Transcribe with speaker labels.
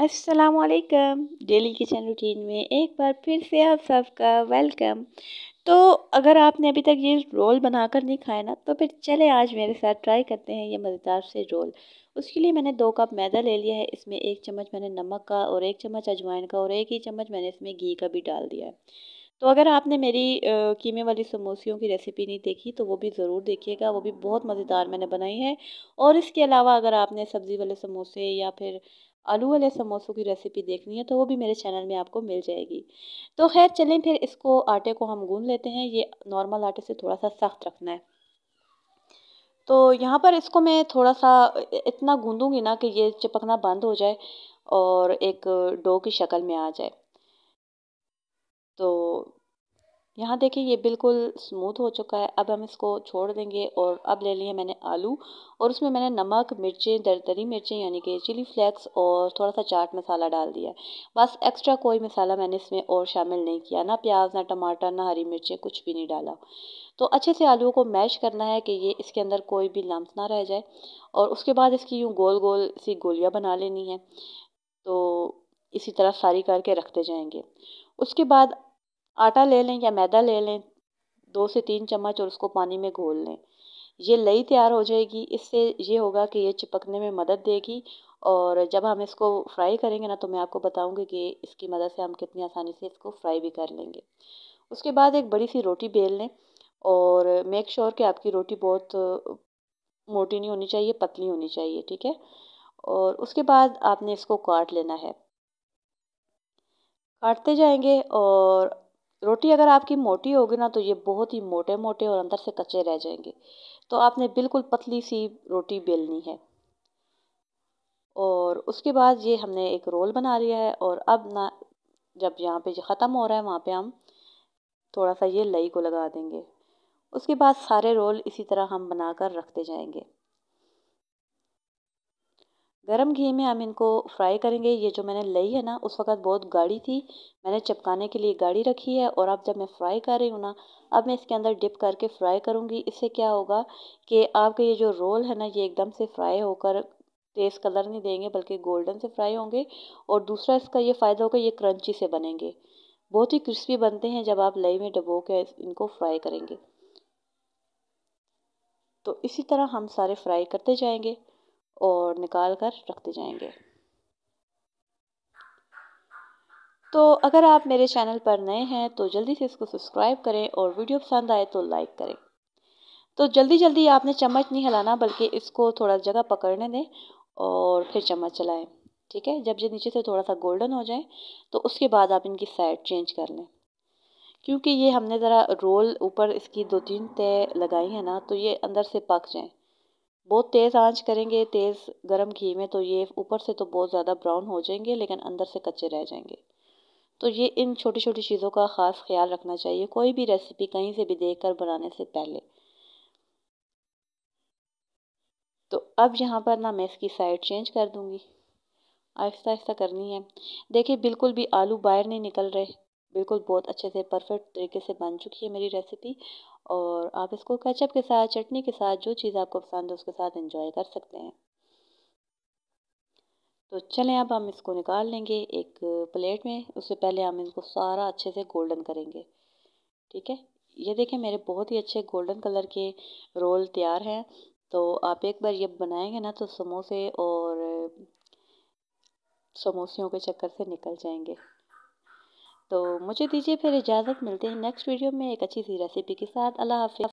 Speaker 1: वालेकुम daily kitchen routine में एक बार फिर से आप सबका वेलकम तो अगर आपने अभी तक ये रोल बनाकर नहीं खाया ना तो फिर चले आज मेरे साथ ट्राई करते हैं ये मज़ेदार से रोल उसके लिए मैंने दो कप मैदा ले लिया है इसमें एक चम्मच मैंने नमक का और एक चम्मच अजवाइन का और एक ही चम्मच मैंने इसमें घी का भी डाल दिया है तो अगर आपने मेरी कीमे वाली समोसियों की रेसिपी नहीं देखी तो वो भी ज़रूर देखिएगा वो भी बहुत मज़ेदार मैंने बनाई है और इसके अलावा अगर आपने सब्ज़ी वाले समोसे या फिर आलू वाले समोसों की रेसिपी देखनी है तो वो भी मेरे चैनल में आपको मिल जाएगी तो खैर चलें फिर इसको आटे को हम गून लेते हैं ये नॉर्मल आटे से थोड़ा सा सख्त रखना है तो यहाँ पर इसको मैं थोड़ा सा इतना गूँधूँगी ना कि ये चिपकना बंद हो जाए और एक डो की शक्ल में आ जाए तो यहाँ देखिए ये बिल्कुल स्मूथ हो चुका है अब हम इसको छोड़ देंगे और अब ले लिए मैंने आलू और उसमें मैंने नमक मिर्चें दरदरी मिर्चें यानी कि चिली फ्लेक्स और थोड़ा सा चाट मसाला डाल दिया बस एक्स्ट्रा कोई मसाला मैंने इसमें और शामिल नहीं किया ना प्याज ना टमाटर ना हरी मिर्चें कुछ भी नहीं डाला तो अच्छे से आलू को मैश करना है कि ये इसके अंदर कोई भी लम्स ना रह जाए और उसके बाद इसकी यूँ गोल गोल सी गोलियाँ बना लेनी है तो इसी तरह सारी करके रखते जाएंगे उसके बाद आटा ले लें या मैदा ले लें दो से तीन चम्मच और उसको पानी में घोल लें ये लई तैयार हो जाएगी इससे ये होगा कि ये चिपकने में मदद देगी और जब हम इसको फ्राई करेंगे ना तो मैं आपको बताऊंगी कि इसकी मदद से हम कितनी आसानी से इसको फ्राई भी कर लेंगे उसके बाद एक बड़ी सी रोटी बेल लें और मेक श्योर sure कि आपकी रोटी बहुत मोटी नहीं होनी चाहिए पतली होनी चाहिए ठीक है और उसके बाद आपने इसको काट लेना है काटते जाएंगे और रोटी अगर आपकी मोटी होगी ना तो ये बहुत ही मोटे मोटे और अंदर से कच्चे रह जाएंगे तो आपने बिल्कुल पतली सी रोटी बेलनी है और उसके बाद ये हमने एक रोल बना लिया है और अब ना जब यहाँ पे ये ख़त्म हो रहा है वहाँ पे हम थोड़ा सा ये लई को लगा देंगे उसके बाद सारे रोल इसी तरह हम बना कर रखते जाएंगे गरम घी में हम इनको फ्राई करेंगे ये जो मैंने लई है ना उस वक्त बहुत गाढ़ी थी मैंने चपकाने के लिए गाढ़ी रखी है और अब जब मैं फ्राई कर रही हूँ ना अब मैं इसके अंदर डिप करके फ्राई करूँगी इससे क्या होगा कि आपका ये जो रोल है ना ये एकदम से फ्राई होकर तेज़ कलर नहीं देंगे बल्कि गोल्डन से फ्राई होंगे और दूसरा इसका ये फ़ायदा होगा ये क्रंची से बनेंगे बहुत ही क्रिस्पी बनते हैं जब आप लई में डबो के इनको फ्राई करेंगे तो इसी तरह हम सारे फ्राई करते जाएंगे और निकाल कर रखते जाएंगे तो अगर आप मेरे चैनल पर नए हैं तो जल्दी से इसको सब्सक्राइब करें और वीडियो पसंद आए तो लाइक करें तो जल्दी जल्दी आपने चम्मच नहीं हिलाना बल्कि इसको थोड़ा जगह पकड़ने दें और फिर चम्मच चलाएं ठीक है जब ये नीचे से थोड़ा सा गोल्डन हो जाए तो उसके बाद आप इनकी साइड चेंज कर लें क्योंकि ये हमने ज़रा रोल ऊपर इसकी दो तीन तय लगाई है ना तो ये अंदर से पक जाएँ बहुत तेज़ आंच करेंगे तेज़ गरम घी में तो ये ऊपर से तो बहुत ज़्यादा ब्राउन हो जाएंगे लेकिन अंदर से कच्चे रह जाएंगे तो ये इन छोटी छोटी चीज़ों का ख़ास ख्याल रखना चाहिए कोई भी रेसिपी कहीं से भी देख कर बनाने से पहले तो अब यहाँ पर ना मैं इसकी साइड चेंज कर दूँगी आहिस्ता आहिस्ता करनी है देखिए बिल्कुल भी आलू बाहर नहीं निकल रहे बिल्कुल बहुत अच्छे से परफेक्ट तरीके से बन चुकी है मेरी रेसिपी और आप इसको कैचअप के साथ चटनी के साथ जो चीज़ आपको पसंद है उसके साथ एंजॉय कर सकते हैं तो चलें अब हम इसको निकाल लेंगे एक प्लेट में उससे पहले हम इनको सारा अच्छे से गोल्डन करेंगे ठीक है ये देखें मेरे बहुत ही अच्छे गोल्डन कलर के रोल तैयार हैं तो आप एक बार ये बनाएंगे ना तो समोसे और समोसियों के चक्कर से निकल जाएंगे तो मुझे दीजिए फिर इजाज़त मिलते हैं नेक्स्ट वीडियो में एक अच्छी सी रेसिपी के साथ अल्लाह हाफि